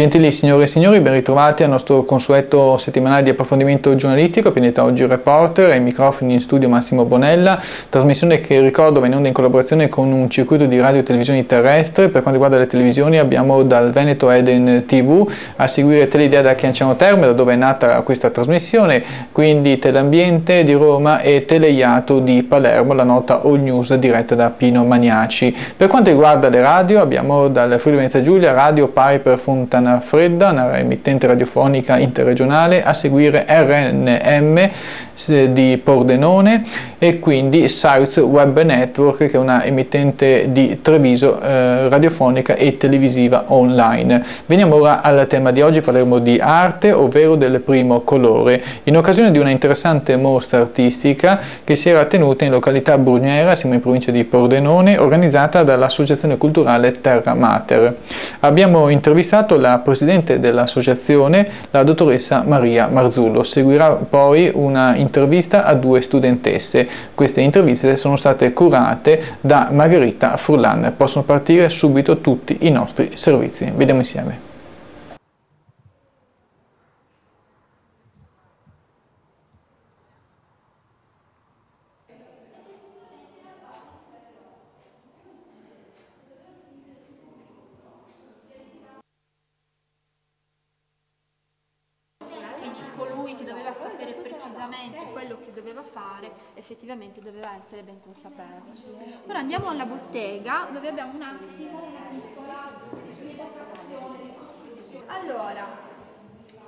Gentili signore e signori, ben ritrovati al nostro consueto settimanale di approfondimento giornalistico, Pianeta Oggi Reporter, ai microfoni in studio Massimo Bonella, trasmissione che ricordo venendo in collaborazione con un circuito di radio e televisioni terrestre, per quanto riguarda le televisioni abbiamo dal Veneto Eden TV, a seguire Teleidea da Chianciano Terme, da dove è nata questa trasmissione, quindi Teleambiente di Roma e Teleiato di Palermo, la nota All News diretta da Pino Maniaci. Per quanto riguarda le radio abbiamo dal Friuli Venezia Giulia, Radio Pari per Fontana Rana Fredda, una emittente radiofonica interregionale, a seguire RNM di Pordenone e quindi South Web Network che è una emittente di Treviso eh, radiofonica e televisiva online. Veniamo ora al tema di oggi, parleremo di arte, ovvero del primo colore. In occasione di una interessante mostra artistica che si era tenuta in località Brugnera, siamo in provincia di Pordenone, organizzata dall'Associazione Culturale Terra Mater. Abbiamo intervistato la presidente dell'associazione, la dottoressa Maria Marzullo. Seguirà poi una intervista a due studentesse. Queste interviste sono state curate da Margherita Furlan. Possono partire subito tutti i nostri servizi. Vediamo insieme. che doveva sapere precisamente quello che doveva fare, effettivamente doveva essere ben consapevole. Ora andiamo alla bottega dove abbiamo un attimo una piccola rievocazione Allora,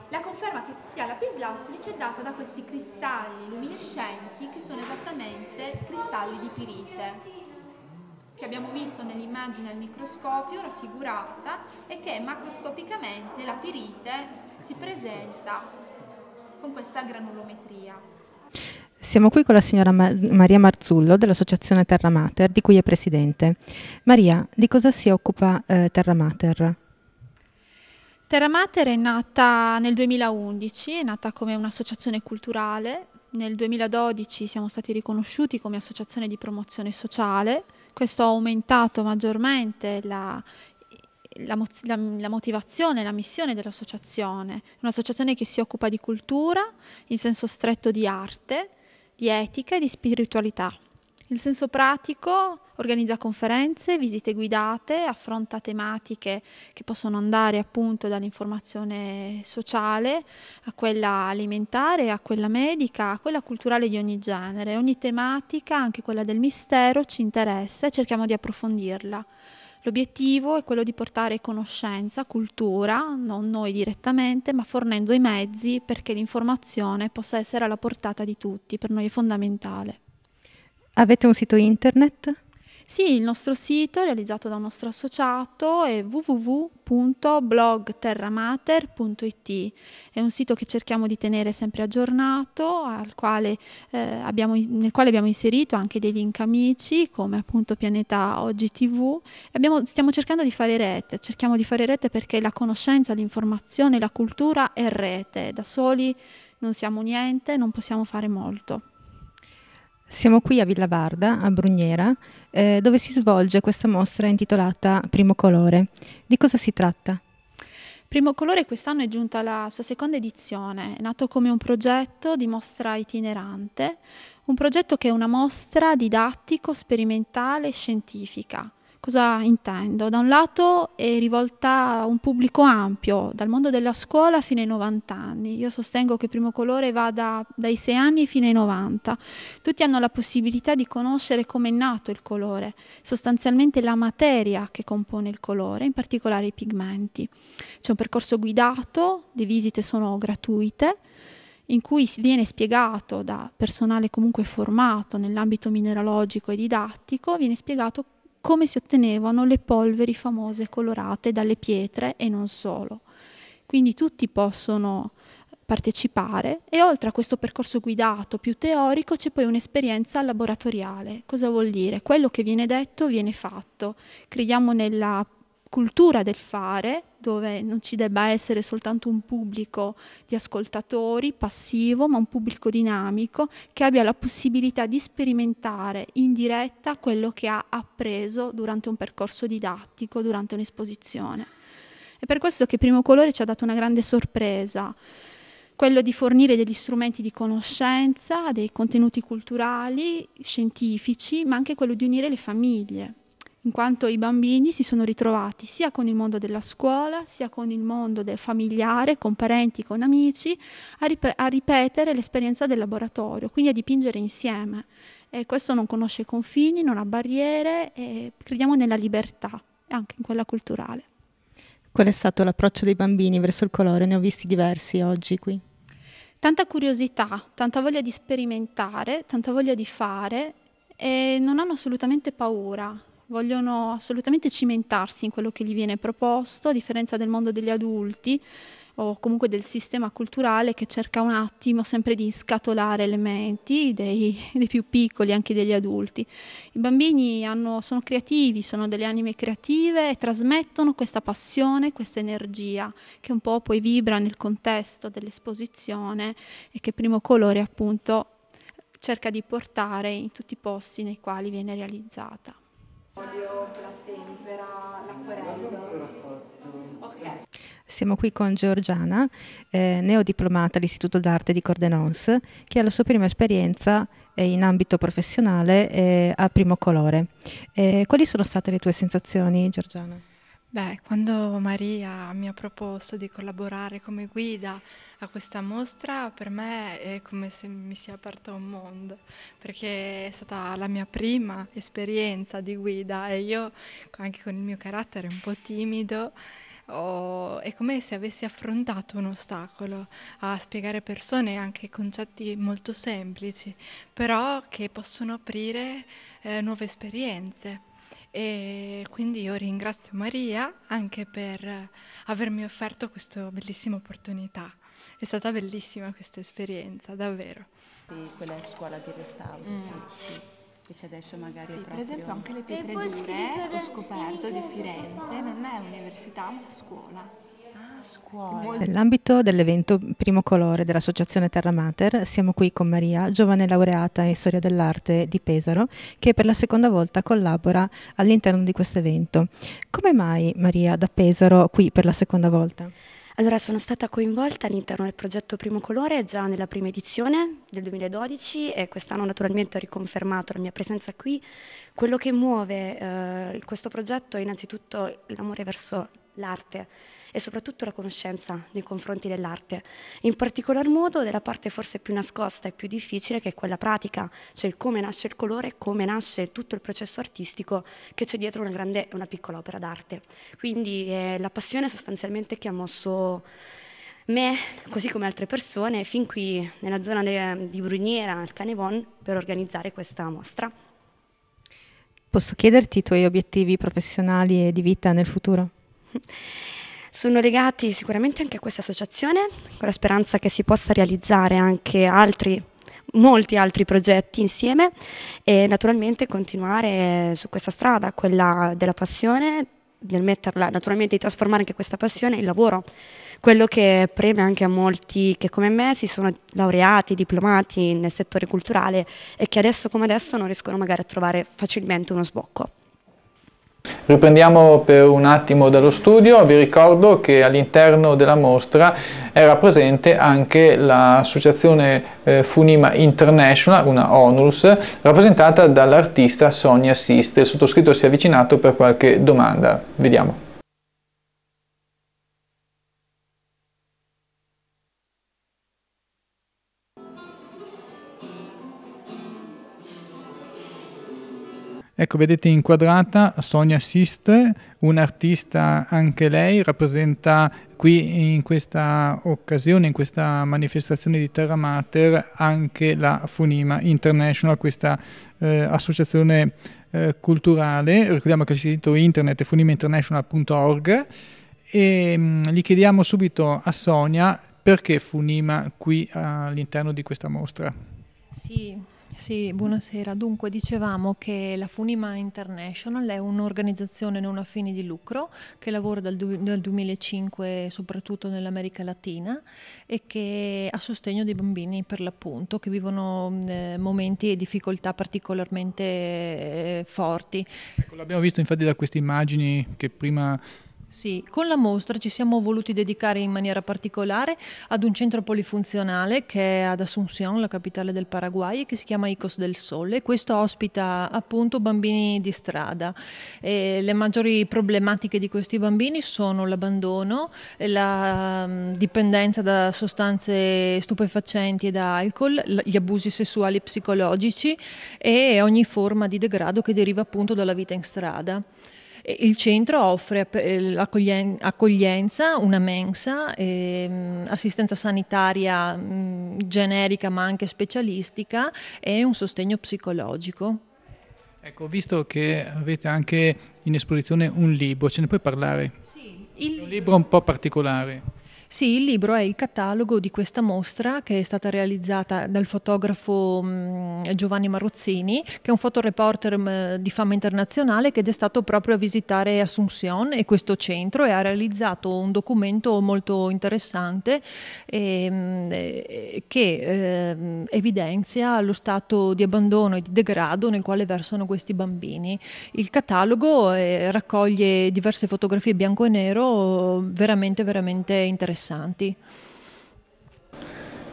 la conferma che sia la lapislazzuli ci è data da questi cristalli luminescenti che sono esattamente cristalli di pirite che abbiamo visto nell'immagine al microscopio raffigurata e che macroscopicamente la pirite si presenta con questa granulometria. Siamo qui con la signora Ma Maria Marzullo dell'Associazione Terra Mater, di cui è presidente. Maria, di cosa si occupa eh, Terra Mater? Terra Mater è nata nel 2011, è nata come un'associazione culturale. Nel 2012 siamo stati riconosciuti come associazione di promozione sociale. Questo ha aumentato maggiormente la, la, la, la motivazione, la missione dell'associazione, un'associazione che si occupa di cultura, in senso stretto di arte, di etica e di spiritualità. In senso pratico organizza conferenze, visite guidate, affronta tematiche che possono andare appunto dall'informazione sociale a quella alimentare, a quella medica, a quella culturale di ogni genere. Ogni tematica, anche quella del mistero, ci interessa e cerchiamo di approfondirla. L'obiettivo è quello di portare conoscenza, cultura, non noi direttamente, ma fornendo i mezzi perché l'informazione possa essere alla portata di tutti, per noi è fondamentale. Avete un sito internet? Sì, il nostro sito è realizzato da un nostro associato è www.blogterramater.it. È un sito che cerchiamo di tenere sempre aggiornato, quale, eh, abbiamo, nel quale abbiamo inserito anche dei link amici come appunto Pianeta Oggi TV. Abbiamo, stiamo cercando di fare rete, cerchiamo di fare rete perché la conoscenza, l'informazione, la cultura è rete. Da soli non siamo niente, non possiamo fare molto. Siamo qui a Villa Varda, a Brugnera, eh, dove si svolge questa mostra intitolata Primo Colore. Di cosa si tratta? Primo Colore quest'anno è giunta la sua seconda edizione, è nato come un progetto di mostra itinerante, un progetto che è una mostra didattico, sperimentale e scientifica Cosa intendo? Da un lato è rivolta a un pubblico ampio, dal mondo della scuola fino ai 90 anni. Io sostengo che Primo Colore vada dai 6 anni fino ai 90. Tutti hanno la possibilità di conoscere come è nato il colore, sostanzialmente la materia che compone il colore, in particolare i pigmenti. C'è un percorso guidato, le visite sono gratuite in cui viene spiegato da personale comunque formato nell'ambito mineralogico e didattico, viene spiegato come si ottenevano le polveri famose colorate dalle pietre e non solo. Quindi tutti possono partecipare e oltre a questo percorso guidato più teorico c'è poi un'esperienza laboratoriale. Cosa vuol dire? Quello che viene detto viene fatto. Crediamo nella cultura del fare, dove non ci debba essere soltanto un pubblico di ascoltatori passivo, ma un pubblico dinamico che abbia la possibilità di sperimentare in diretta quello che ha appreso durante un percorso didattico, durante un'esposizione. È per questo che Primo Colore ci ha dato una grande sorpresa, quello di fornire degli strumenti di conoscenza, dei contenuti culturali, scientifici, ma anche quello di unire le famiglie in quanto i bambini si sono ritrovati sia con il mondo della scuola, sia con il mondo del familiare, con parenti, con amici, a, rip- a ripetere l'esperienza del laboratorio, quindi a dipingere insieme. E questo non conosce confini, non ha barriere e crediamo nella libertà, anche in quella culturale. Qual è stato l'approccio dei bambini verso il colore? Ne ho visti diversi oggi qui. Tanta curiosità, tanta voglia di sperimentare, tanta voglia di fare e non hanno assolutamente paura vogliono assolutamente cimentarsi in quello che gli viene proposto, a differenza del mondo degli adulti o comunque del sistema culturale che cerca un attimo sempre di scatolare elementi dei, dei più piccoli, anche degli adulti. I bambini hanno, sono creativi, sono delle anime creative e trasmettono questa passione, questa energia che un po' poi vibra nel contesto dell'esposizione e che Primo Colore appunto cerca di portare in tutti i posti nei quali viene realizzata. Olio la tempera, l'acquerello. Siamo qui con Georgiana, eh, neodiplomata all'Istituto d'Arte di Cordenons, che ha la sua prima esperienza eh, in ambito professionale eh, a primo colore. Eh, quali sono state le tue sensazioni, Georgiana? Beh, quando Maria mi ha proposto di collaborare come guida a questa mostra, per me è come se mi sia aperto un mondo, perché è stata la mia prima esperienza di guida e io, anche con il mio carattere un po' timido, Oh, è come se avessi affrontato un ostacolo a spiegare persone anche concetti molto semplici, però che possono aprire eh, nuove esperienze. E quindi io ringrazio Maria anche per avermi offerto questa bellissima opportunità. È stata bellissima questa esperienza, davvero. Sì, quella è scuola di restauro, mm. sì, sì. Invece adesso magari sì, è proprio... per esempio anche le pietre dure, scrivere... ho scoperto di Firenze, non è università ma scuola. Nell'ambito dell'evento Primo Colore dell'Associazione Terra Mater siamo qui con Maria, giovane laureata in Storia dell'Arte di Pesaro, che per la seconda volta collabora all'interno di questo evento. Come mai Maria da Pesaro qui per la seconda volta? Allora, sono stata coinvolta all'interno del progetto Primo Colore già nella prima edizione del 2012 e quest'anno naturalmente ho riconfermato la mia presenza qui. Quello che muove eh, questo progetto è innanzitutto l'amore verso l'arte e soprattutto la conoscenza nei confronti dell'arte, in particolar modo della parte forse più nascosta e più difficile che è quella pratica, cioè come nasce il colore, come nasce tutto il processo artistico che c'è dietro una grande e una piccola opera d'arte. Quindi è eh, la passione sostanzialmente che ha mosso me, così come altre persone, fin qui nella zona di Bruniera, al Canevon, per organizzare questa mostra. Posso chiederti i tuoi obiettivi professionali e di vita nel futuro? sono legati sicuramente anche a questa associazione, con la speranza che si possa realizzare anche altri molti altri progetti insieme e naturalmente continuare su questa strada, quella della passione, nel metterla, naturalmente di trasformare anche questa passione in lavoro, quello che preme anche a molti che come me si sono laureati, diplomati nel settore culturale e che adesso come adesso non riescono magari a trovare facilmente uno sbocco. Riprendiamo per un attimo dallo studio, vi ricordo che all'interno della mostra era presente anche l'associazione eh, Funima International, una ONUS, rappresentata dall'artista Sonia Sist. Il sottoscritto si è avvicinato per qualche domanda. Vediamo. Ecco, vedete inquadrata Sonia Sist, un'artista anche lei, rappresenta qui in questa occasione, in questa manifestazione di Terra Mater, anche la Funima International, questa eh, associazione eh, culturale. Ricordiamo che il sito internet è funimainternational.org e mm, gli chiediamo subito a Sonia perché Funima qui all'interno di questa mostra. Sì, sì, buonasera. Dunque dicevamo che la Funima International è un'organizzazione non a fini di lucro che lavora dal, du- dal 2005 soprattutto nell'America Latina e che ha sostegno dei bambini per l'appunto che vivono eh, momenti e difficoltà particolarmente eh, forti. Ecco, l'abbiamo visto infatti da queste immagini che prima sì, con la mostra ci siamo voluti dedicare in maniera particolare ad un centro polifunzionale che è ad Asunción, la capitale del Paraguay, e che si chiama Icos del Sole. Questo ospita appunto bambini di strada. E le maggiori problematiche di questi bambini sono l'abbandono, la mm, dipendenza da sostanze stupefacenti e da alcol, gli abusi sessuali e psicologici e ogni forma di degrado che deriva appunto dalla vita in strada. Il centro offre accoglienza, una mensa, ehm, assistenza sanitaria generica ma anche specialistica e un sostegno psicologico. Ecco, visto che avete anche in esposizione un libro, ce ne puoi parlare? Sì. Il... Un libro un po' particolare. Sì, il libro è il catalogo di questa mostra che è stata realizzata dal fotografo mm, Giovanni Maruzzini, che è un fotoreporter mm, di fama internazionale ed è stato proprio a visitare Assunción e questo centro e ha realizzato un documento molto interessante ehm, eh, che ehm, evidenzia lo stato di abbandono e di degrado nel quale versano questi bambini. Il catalogo eh, raccoglie diverse fotografie bianco e nero veramente, veramente interessanti interessanti.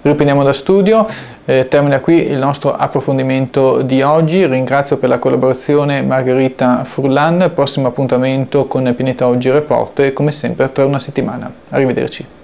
Riprendiamo da studio, eh, termina qui il nostro approfondimento di oggi, ringrazio per la collaborazione Margherita Furlan, prossimo appuntamento con Pineta Oggi Report come sempre tra una settimana. Arrivederci.